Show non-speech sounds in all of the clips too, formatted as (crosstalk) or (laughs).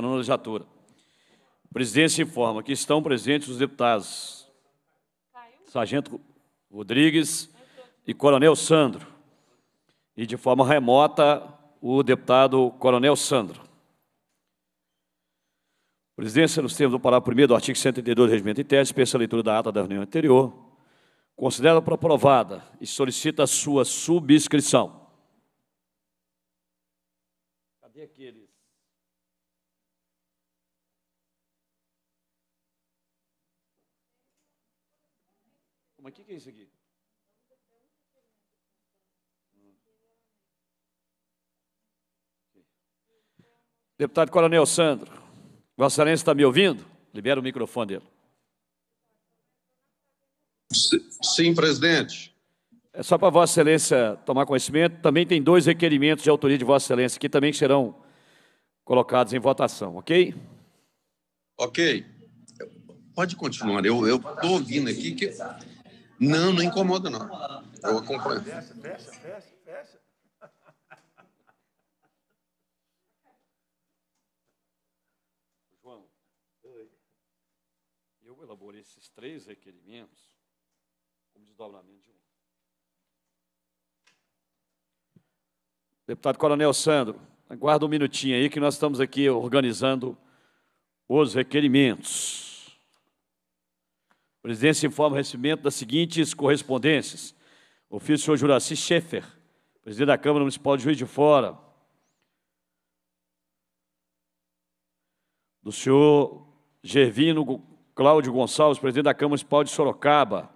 relacionando legislatura. A presidência informa que estão presentes os deputados Sargento Rodrigues e Coronel Sandro, e de forma remota o deputado Coronel Sandro. A presidência, nos termos do parágrafo 1 do artigo 132 do Regimento de Tese, peça a leitura da ata da reunião anterior, considera para aprovada e solicita a sua subscrição. Cadê aquele? Mas o que, que, é isso aqui? Hum. Deputado Coronel Sandro, Vossa Excelência está me ouvindo? Libera o microfone dele. Sim, presidente. É só para Vossa Excelência tomar conhecimento, também tem dois requerimentos de autoria de Vossa Excelência que também serão colocados em votação, ok? Ok. Pode continuar, eu estou ouvindo aqui que não, não incomoda, não. Eu acompanho. Fecha, fecha, fecha, fecha. (laughs) João, eu elaborei esses três requerimentos como desdobramento de um. Deputado Coronel Sandro, aguarda um minutinho aí que nós estamos aqui organizando os requerimentos presidência informa o recebimento das seguintes correspondências. Ofício do senhor Juraci Schaefer, presidente da Câmara Municipal de Juiz de Fora. Do senhor Gervino Cláudio Gonçalves, presidente da Câmara Municipal de Sorocaba.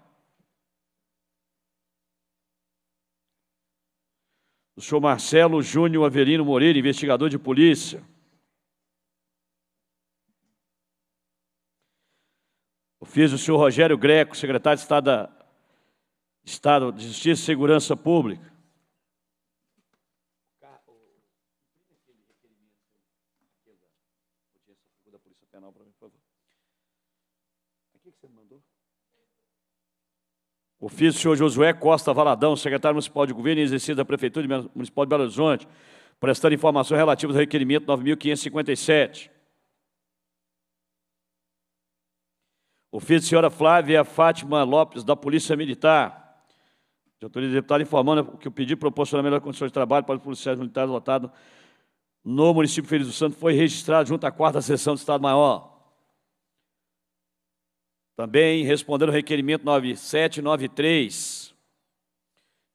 Do senhor Marcelo Júnior Averino Moreira, investigador de polícia. Eu fiz o senhor Rogério Greco, secretário de Estado, da, Estado de Justiça e Segurança Pública. Ofício do senhor Josué Costa Valadão, secretário municipal de governo e exercício da Prefeitura Municipal de Belo Horizonte, prestando informação relativa ao requerimento 9.557. O filho da senhora Flávia Fátima Lopes, da Polícia Militar. de autoriza deputado informando que o pedido proporcionar melhores condições de trabalho para os policiais militares lotados no município Feliz do Santo foi registrado junto à quarta sessão do Estado-Maior. Também respondendo o requerimento 9793,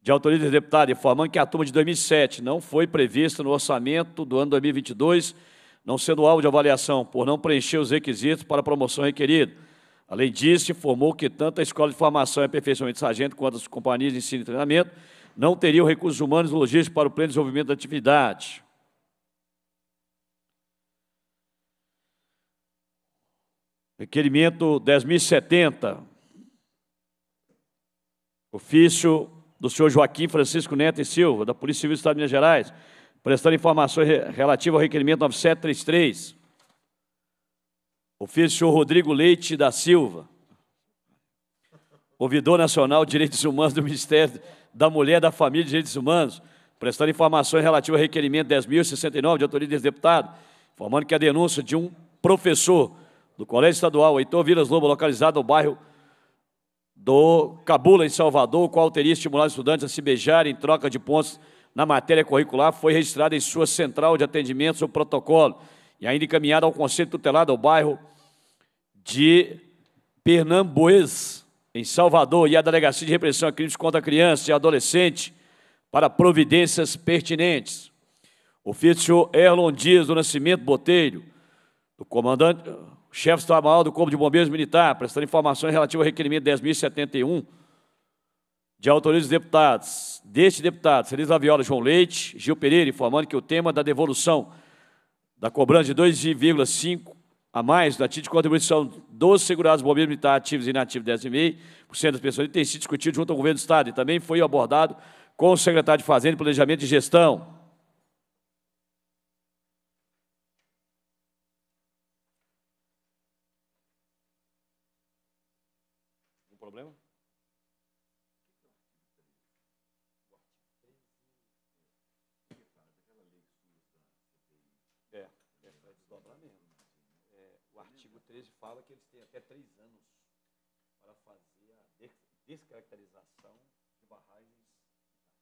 de autoriza deputado, informando que a turma de 2007 não foi prevista no orçamento do ano 2022, não sendo alvo de avaliação, por não preencher os requisitos para a promoção requerida Além disso, informou que tanto a Escola de Formação e Aperfeiçoamento de Sargento quanto as companhias de ensino e treinamento não teriam recursos humanos e logísticos para o pleno desenvolvimento da atividade. Requerimento 10.070, ofício do senhor Joaquim Francisco Neto e Silva, da Polícia Civil do Estado de Minas Gerais, prestando informações relativas ao requerimento 9733, Ofício Rodrigo Leite da Silva, ouvidor nacional de direitos humanos do Ministério da Mulher, da Família e Direitos Humanos, prestando informações relativas ao requerimento 10.069 de autoria desse deputado, informando que a denúncia de um professor do Colégio Estadual Heitor Vilas Lobo, localizado no bairro do Cabula, em Salvador, o qual teria estimulado estudantes a se beijarem em troca de pontos na matéria curricular, foi registrada em sua central de atendimento sob protocolo e ainda encaminhada ao Conselho Tutelar do bairro de Pernambués, em Salvador, e a Delegacia de Repressão a Crimes contra a Criança e Adolescente para providências pertinentes. Ofício Erlon Dias do Nascimento Botelho, do comandante, chefe estadual do Corpo de Bombeiros Militar, prestando informações relativas ao requerimento 10.071, de autoria dos deputados, deste deputado, Celisa Viola João Leite, Gil Pereira, informando que o tema da devolução da cobrança de 2,5 a mais da TID de contribuição dos segurados bombeiros militares ativos e inativos 10,5% das pessoas tem sido discutido junto ao governo do Estado e também foi abordado com o secretário de Fazenda, Planejamento e Gestão. igreja fala que eles têm até três anos para fazer a descaracterização de barragens.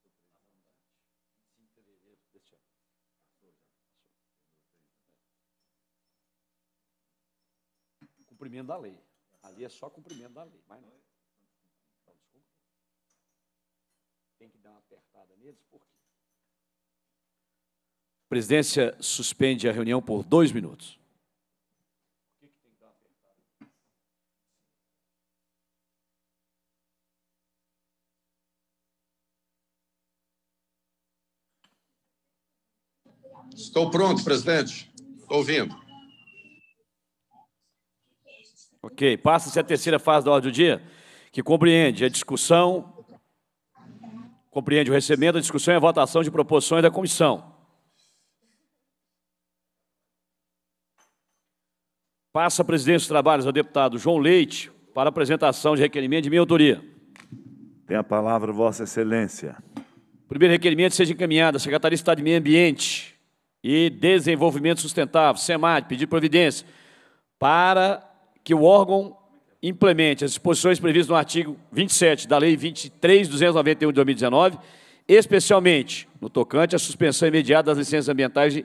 Passou três anos. 25 de fevereiro deste ano. Passou já. Passou. Né? Cumprimento da lei. Ali é só cumprimento da lei, mas não. Então, desculpa. Tem que dar uma apertada neles, por quê? A presidência suspende a reunião por dois minutos. Estou pronto, presidente. Estou ouvindo. Ok. Passa-se a terceira fase da ordem do dia, que compreende a discussão, compreende o recebimento, a discussão e a votação de proposições da comissão. Passa a presidência dos trabalhos ao deputado João Leite para apresentação de requerimento de minha autoria. Tem a palavra, Vossa Excelência. O primeiro requerimento seja encaminhado à Secretaria de Estado de Meio Ambiente, e Desenvolvimento Sustentável, SEMAD, pedir providência, para que o órgão implemente as disposições previstas no artigo 27 da Lei 23.291 de 2019, especialmente no tocante à suspensão imediata das licenças ambientais,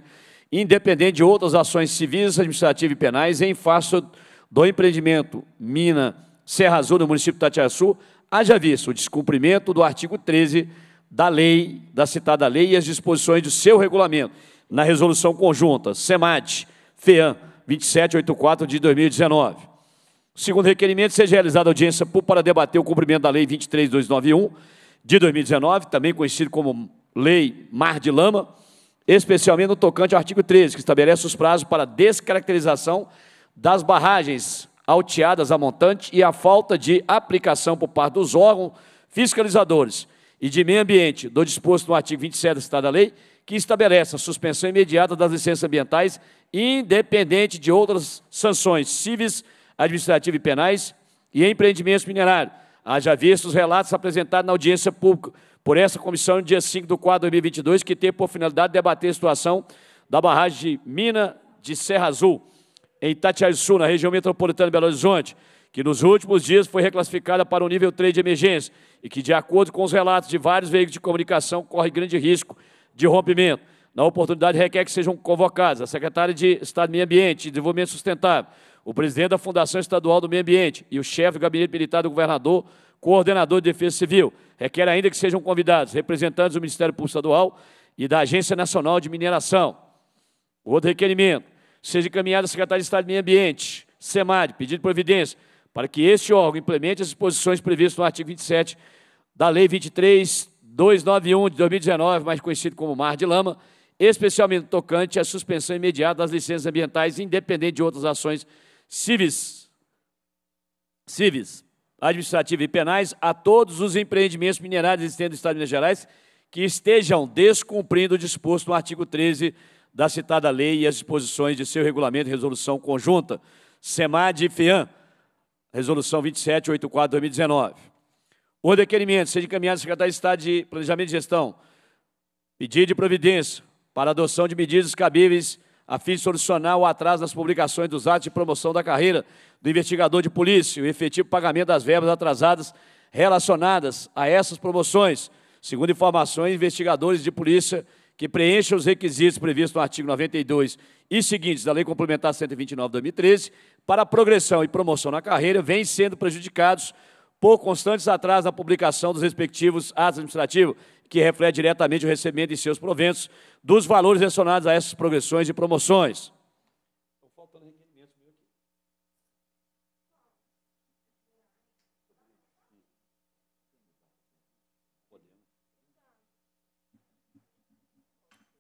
independente de outras ações civis, administrativas e penais, em face do empreendimento Mina Serra Azul, no município de Tatiaçu, haja visto o descumprimento do artigo 13 da lei, da citada lei e as disposições do seu regulamento, na resolução conjunta SEMAD, FEAM 2784 de 2019. Segundo requerimento, seja realizada audiência para debater o cumprimento da Lei 23291 de 2019, também conhecido como Lei Mar de Lama, especialmente no tocante ao artigo 13, que estabelece os prazos para descaracterização das barragens alteadas a montante e a falta de aplicação por parte dos órgãos fiscalizadores e de meio ambiente do disposto no artigo 27 da Citada Lei que estabelece a suspensão imediata das licenças ambientais, independente de outras sanções cíveis, administrativas e penais, e empreendimentos minerários. Haja visto os relatos apresentados na audiência pública por essa comissão no dia 5 de 4 de 2022, que teve por finalidade debater a situação da barragem de Mina de Serra Azul, em Itatiaçu, na região metropolitana de Belo Horizonte, que nos últimos dias foi reclassificada para o nível 3 de emergência e que, de acordo com os relatos de vários veículos de comunicação, corre grande risco de rompimento. Na oportunidade, requer que sejam convocados a secretária de Estado do Meio Ambiente e Desenvolvimento Sustentável, o presidente da Fundação Estadual do Meio Ambiente e o chefe do Gabinete Militar do Governador, coordenador de Defesa Civil. Requer ainda que sejam convidados representantes do Ministério Público Estadual e da Agência Nacional de Mineração. Outro requerimento, seja encaminhado à Secretaria de Estado do Meio Ambiente, SEMAD, pedido de providência, para que este órgão implemente as disposições previstas no artigo 27 da Lei 23 291 de 2019, mais conhecido como Mar de Lama, especialmente tocante à suspensão imediata das licenças ambientais, independente de outras ações civis, civis administrativas e penais, a todos os empreendimentos minerários existentes no Estado de Minas Gerais que estejam descumprindo o disposto no artigo 13 da citada lei e as disposições de seu regulamento e resolução conjunta, SEMAD e FIAN, resolução 2784-2019. O requerimento seja encaminhado ao secretário de Estado de Planejamento e Gestão. Pedido de providência para adoção de medidas cabíveis a fim de solucionar o atraso nas publicações dos atos de promoção da carreira do investigador de polícia e o efetivo pagamento das verbas atrasadas relacionadas a essas promoções. Segundo informações, investigadores de polícia que preencham os requisitos previstos no artigo 92 e seguintes da Lei Complementar 129 de 2013 para progressão e promoção na carreira vêm sendo prejudicados por constantes atrasos da publicação dos respectivos atos administrativos, que reflete diretamente o recebimento em seus proventos dos valores relacionados a essas progressões e promoções.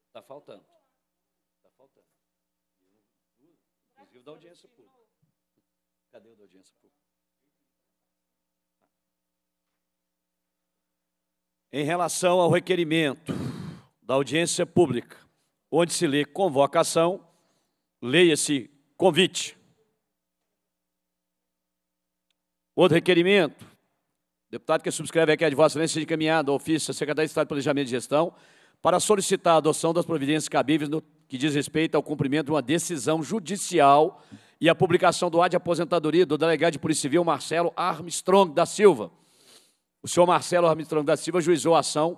Está faltando. Está faltando. Inclusive da audiência pública. Cadê o da audiência pública? em relação ao requerimento da audiência pública, onde se lê convocação, leia-se convite. Outro requerimento, deputado que subscreve aqui a de Vossa Excelência encaminhado ao ofício da Secretaria de Estado de Planejamento e Gestão para solicitar a adoção das providências cabíveis no que diz respeito ao cumprimento de uma decisão judicial e a publicação do ar de aposentadoria do delegado de Polícia Civil Marcelo Armstrong da Silva, o senhor Marcelo Armstrong da Silva juizou a ação,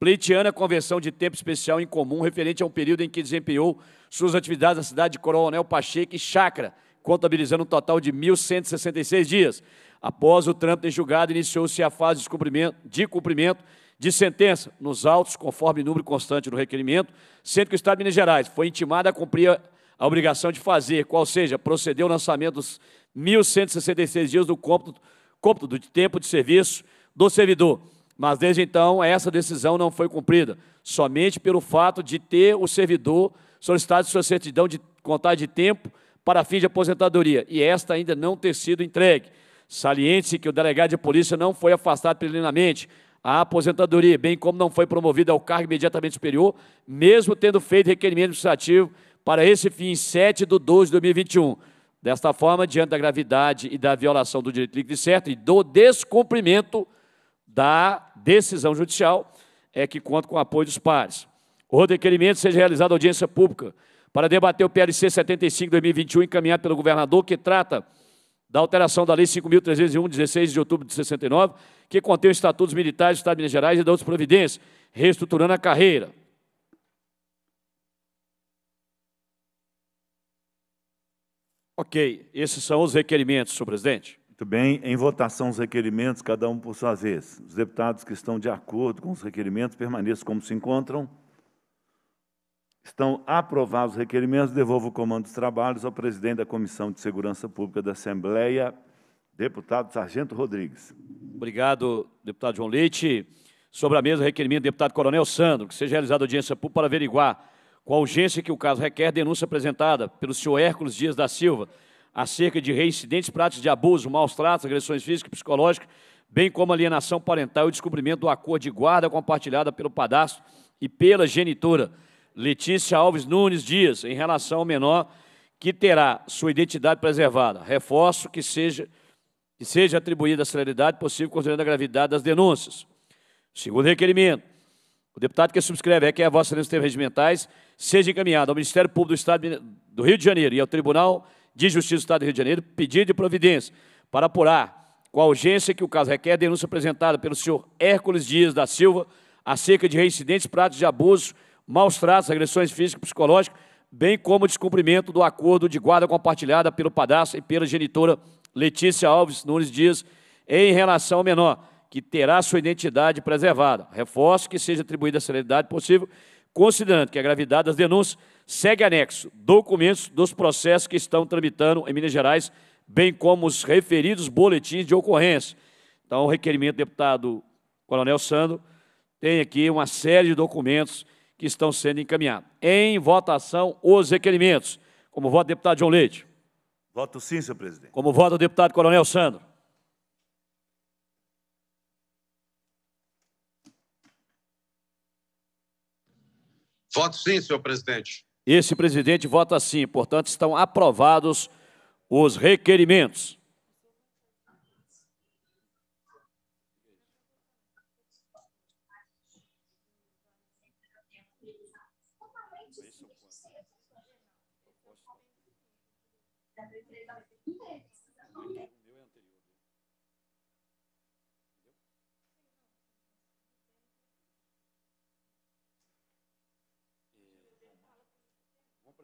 pleiteando a conversão de tempo especial em comum referente a um período em que desempenhou suas atividades na cidade de Coronel Pacheco e Chacra, contabilizando um total de 1.166 dias. Após o trânsito em julgado, iniciou-se a fase de cumprimento, de cumprimento de sentença nos autos, conforme número constante no requerimento, sendo que o Estado de Minas Gerais foi intimado a cumprir a, a obrigação de fazer, qual seja, procedeu o lançamento dos 1.166 dias do cômputo, cômputo de tempo de serviço do servidor. Mas desde então, essa decisão não foi cumprida, somente pelo fato de ter o servidor solicitado sua certidão de contagem de tempo para fim de aposentadoria e esta ainda não ter sido entregue. Saliente-se que o delegado de polícia não foi afastado preliminarmente à aposentadoria, bem como não foi promovido ao cargo imediatamente superior, mesmo tendo feito requerimento administrativo para esse fim 7 de 12 de 2021. Desta forma, diante da gravidade e da violação do direito líquido e certo e do descumprimento da decisão judicial é que conta com o apoio dos pares. O requerimento seja realizado audiência pública para debater o PLC 75-2021 encaminhado pelo governador, que trata da alteração da Lei 5.301, 16 de outubro de 69, que contém os estatutos militares do Estado de Minas Gerais e da outras providências, reestruturando a carreira. Ok, esses são os requerimentos, senhor presidente. Muito bem, em votação os requerimentos, cada um por sua vez. Os deputados que estão de acordo com os requerimentos permaneçam como se encontram. Estão aprovados os requerimentos, devolvo o comando dos trabalhos ao presidente da Comissão de Segurança Pública da Assembleia, deputado Sargento Rodrigues. Obrigado, deputado João Leite. Sobre a mesa, requerimento do deputado Coronel Sandro, que seja realizada audiência pública para averiguar com a urgência que o caso requer denúncia apresentada pelo senhor Hércules Dias da Silva, acerca de reincidentes, práticas de abuso, maus tratos, agressões físicas e psicológicas, bem como alienação parental e o descobrimento do acordo de guarda compartilhada pelo padastro e pela genitora Letícia Alves Nunes Dias, em relação ao menor que terá sua identidade preservada. Reforço que seja, que seja atribuída a celeridade possível considerando a gravidade das denúncias. Segundo requerimento, o deputado que subscreve é é a vossa excelência regimentais seja encaminhada ao Ministério Público do Estado do Rio de Janeiro e ao Tribunal de Justiça do Estado do Rio de Janeiro pedido de providência para apurar com a urgência que o caso requer a denúncia apresentada pelo senhor Hércules Dias da Silva acerca de reincidentes, pratos de abuso, maus tratos, agressões físicas e psicológicas, bem como o descumprimento do acordo de guarda compartilhada pelo padastro e pela genitora Letícia Alves Nunes Dias em relação ao menor, que terá sua identidade preservada. Reforço que seja atribuída a celeridade possível, considerando que a gravidade das denúncias Segue anexo, documentos dos processos que estão tramitando em Minas Gerais, bem como os referidos boletins de ocorrência. Então, o requerimento do deputado Coronel Sandro tem aqui uma série de documentos que estão sendo encaminhados. Em votação, os requerimentos. Como vota o deputado João Leite? Voto sim, senhor presidente. Como vota o deputado Coronel Sandro? Voto sim, senhor presidente. Esse presidente vota sim, portanto, estão aprovados os requerimentos.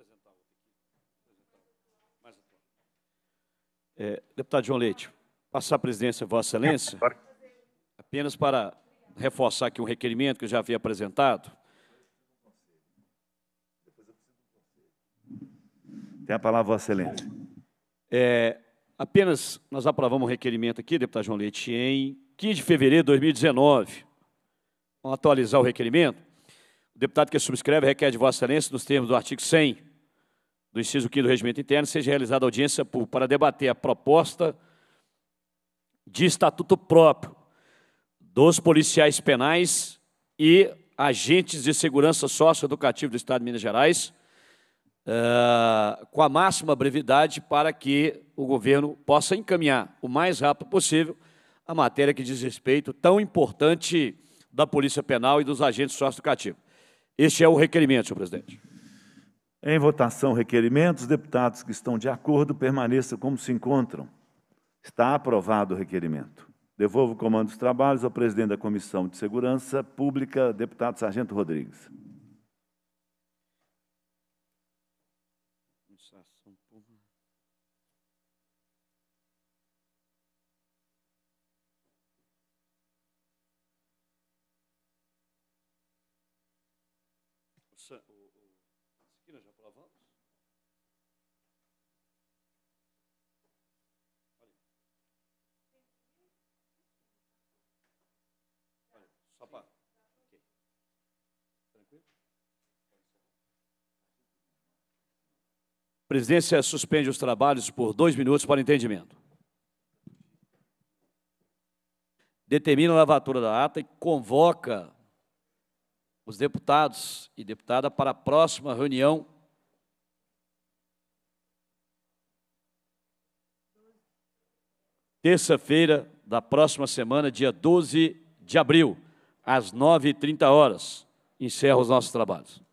apresentar outro aqui. Mais atual. É, deputado João Leite, passar a presidência, Vossa Excelência, apenas para reforçar aqui um requerimento que eu já havia apresentado. Tem a palavra, Vossa Excelência. É, apenas nós aprovamos um requerimento aqui, deputado João Leite, em 15 de fevereiro de 2019. Vamos atualizar o requerimento. O deputado que subscreve requer de Vossa Excelência, nos termos do artigo 100 do inciso 5 do Regimento Interno, seja realizada audiência para debater a proposta de estatuto próprio dos policiais penais e agentes de segurança socioeducativo do Estado de Minas Gerais, Uh, com a máxima brevidade para que o governo possa encaminhar o mais rápido possível a matéria que diz respeito tão importante da Polícia Penal e dos agentes socioeducativos. Este é o requerimento, senhor presidente. Em votação, requerimentos, deputados que estão de acordo permaneçam como se encontram. Está aprovado o requerimento. Devolvo o comando dos trabalhos ao presidente da Comissão de Segurança Pública, deputado Sargento Rodrigues. Nós vamos. Olha. Olha, só para. Ok. Tranquilo? A presidência suspende os trabalhos por dois minutos para entendimento. Determina a lavatura da ata e convoca os deputados e deputada para a próxima reunião terça-feira da próxima semana, dia 12 de abril, às 9h30 horas. Encerro os nossos trabalhos.